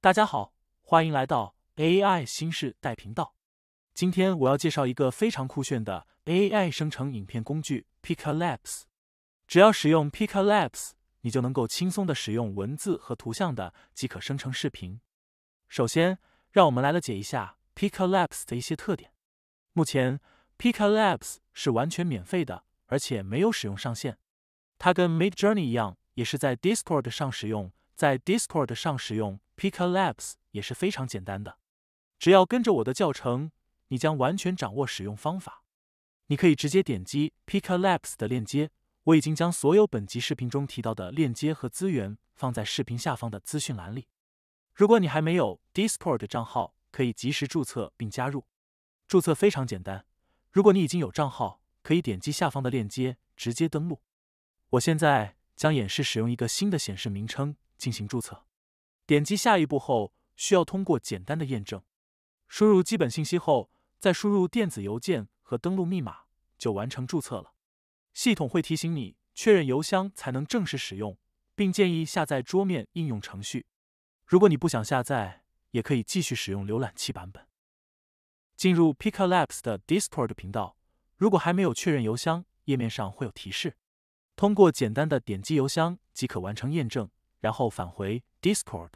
大家好，欢迎来到 AI 新时代频道。今天我要介绍一个非常酷炫的 AI 生成影片工具 ——Picolabs。只要使用 Picolabs，你就能够轻松的使用文字和图像的即可生成视频。首先，让我们来了解一下 Picolabs 的一些特点。目前，Picolabs 是完全免费的，而且没有使用上限。它跟 MidJourney 一样，也是在 Discord 上使用，在 Discord 上使用。p i c a l a b s 也是非常简单的，只要跟着我的教程，你将完全掌握使用方法。你可以直接点击 p i c a l a b s 的链接，我已经将所有本集视频中提到的链接和资源放在视频下方的资讯栏里。如果你还没有 Discord 账号，可以及时注册并加入。注册非常简单，如果你已经有账号，可以点击下方的链接直接登录。我现在将演示使用一个新的显示名称进行注册。点击下一步后，需要通过简单的验证。输入基本信息后，再输入电子邮件和登录密码，就完成注册了。系统会提醒你确认邮箱才能正式使用，并建议下载桌面应用程序。如果你不想下载，也可以继续使用浏览器版本。进入 p i c a l a b s 的 Discord 频道，如果还没有确认邮箱，页面上会有提示。通过简单的点击邮箱即可完成验证，然后返回。Discord，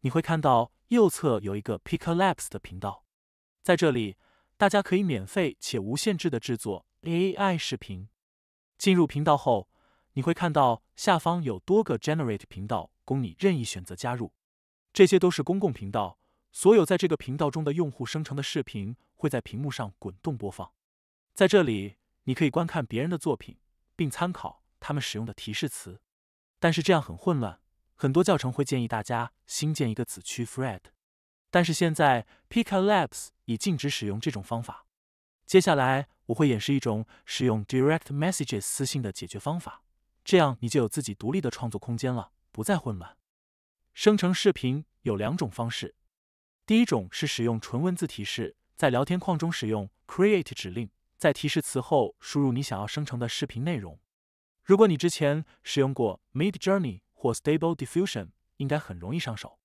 你会看到右侧有一个 PicLabs 的频道，在这里，大家可以免费且无限制的制作 A I 视频。进入频道后，你会看到下方有多个 Generate 频道供你任意选择加入。这些都是公共频道，所有在这个频道中的用户生成的视频会在屏幕上滚动播放。在这里，你可以观看别人的作品，并参考他们使用的提示词，但是这样很混乱。很多教程会建议大家新建一个子区 Fred，但是现在 p i c a Labs 已禁止使用这种方法。接下来我会演示一种使用 Direct Messages 私信的解决方法，这样你就有自己独立的创作空间了，不再混乱。生成视频有两种方式，第一种是使用纯文字提示，在聊天框中使用 Create 指令，在提示词后输入你想要生成的视频内容。如果你之前使用过 Mid Journey。或 Stable Diffusion 应该很容易上手。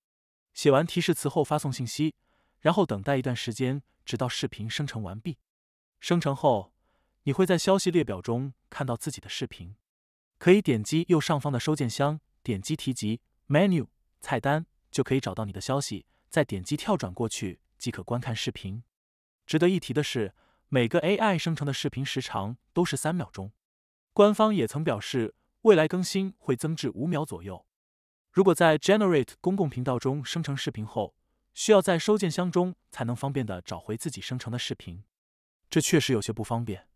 写完提示词后发送信息，然后等待一段时间，直到视频生成完毕。生成后，你会在消息列表中看到自己的视频，可以点击右上方的收件箱，点击提及 Menu 菜单就可以找到你的消息，再点击跳转过去即可观看视频。值得一提的是，每个 AI 生成的视频时长都是三秒钟。官方也曾表示。未来更新会增至五秒左右。如果在 Generate 公共频道中生成视频后，需要在收件箱中才能方便的找回自己生成的视频，这确实有些不方便。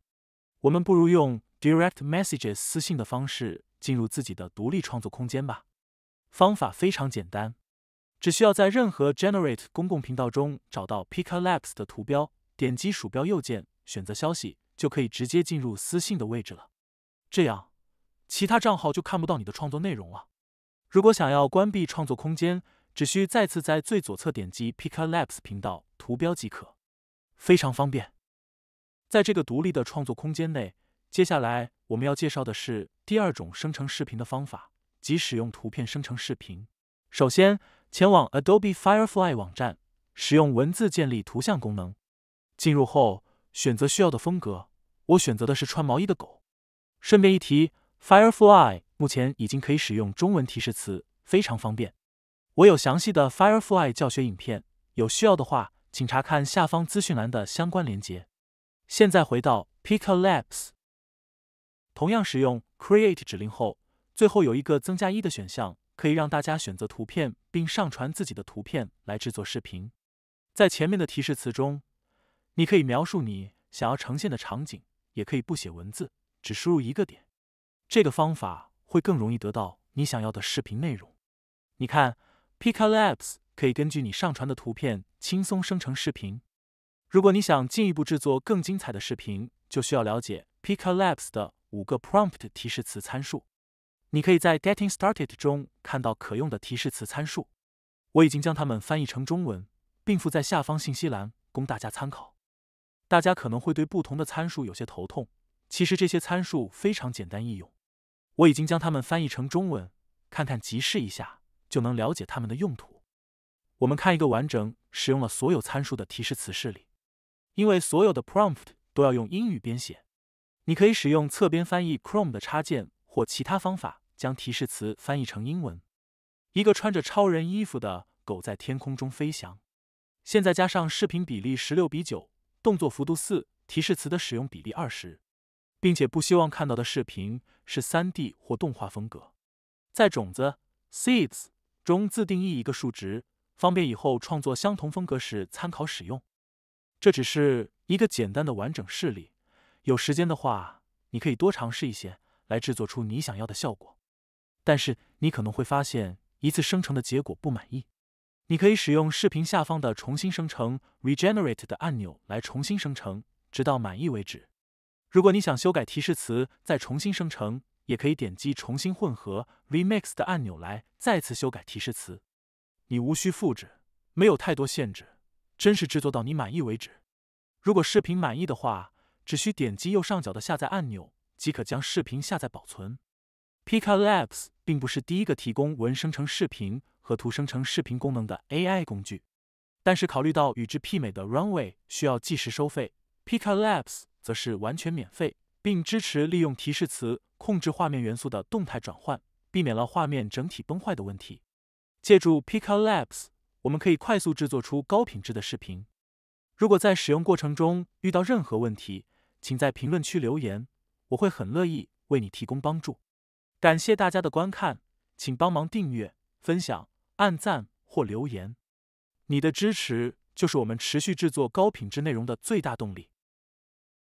我们不如用 Direct Messages 私信的方式进入自己的独立创作空间吧。方法非常简单，只需要在任何 Generate 公共频道中找到 p i c a l a b s 的图标，点击鼠标右键选择消息，就可以直接进入私信的位置了。这样。其他账号就看不到你的创作内容了。如果想要关闭创作空间，只需再次在最左侧点击 p i c a Labs 频道图标即可，非常方便。在这个独立的创作空间内，接下来我们要介绍的是第二种生成视频的方法，即使用图片生成视频。首先，前往 Adobe Firefly 网站，使用文字建立图像功能。进入后，选择需要的风格，我选择的是穿毛衣的狗。顺便一提。Firefly 目前已经可以使用中文提示词，非常方便。我有详细的 Firefly 教学影片，有需要的话请查看下方资讯栏的相关链接。现在回到 Pika Labs，同样使用 Create 指令后，最后有一个增加一的选项，可以让大家选择图片并上传自己的图片来制作视频。在前面的提示词中，你可以描述你想要呈现的场景，也可以不写文字，只输入一个点。这个方法会更容易得到你想要的视频内容。你看 p i c a Labs 可以根据你上传的图片轻松生成视频。如果你想进一步制作更精彩的视频，就需要了解 p i c a Labs 的五个 Prompt 提示词参数。你可以在 Getting Started 中看到可用的提示词参数。我已经将它们翻译成中文，并附在下方信息栏供大家参考。大家可能会对不同的参数有些头痛，其实这些参数非常简单易用。我已经将它们翻译成中文，看看即示一下就能了解它们的用途。我们看一个完整使用了所有参数的提示词示例，因为所有的 prompt 都要用英语编写。你可以使用侧边翻译 Chrome 的插件或其他方法将提示词翻译成英文。一个穿着超人衣服的狗在天空中飞翔。现在加上视频比例16:9，动作幅度四，提示词的使用比例二十。并且不希望看到的视频是三 D 或动画风格，在种子 seeds 中自定义一个数值，方便以后创作相同风格时参考使用。这只是一个简单的完整示例，有时间的话，你可以多尝试一些，来制作出你想要的效果。但是你可能会发现一次生成的结果不满意，你可以使用视频下方的重新生成 regenerate 的按钮来重新生成，直到满意为止。如果你想修改提示词再重新生成，也可以点击重新混合 Remix 的按钮来再次修改提示词。你无需复制，没有太多限制，真是制作到你满意为止。如果视频满意的话，只需点击右上角的下载按钮即可将视频下载保存。p i c a Labs 并不是第一个提供文生成视频和图生成视频功能的 AI 工具，但是考虑到与之媲美的 Runway 需要计时收费 p i c a Labs。则是完全免费，并支持利用提示词控制画面元素的动态转换，避免了画面整体崩坏的问题。借助 Picolabs，我们可以快速制作出高品质的视频。如果在使用过程中遇到任何问题，请在评论区留言，我会很乐意为你提供帮助。感谢大家的观看，请帮忙订阅、分享、按赞或留言。你的支持就是我们持续制作高品质内容的最大动力。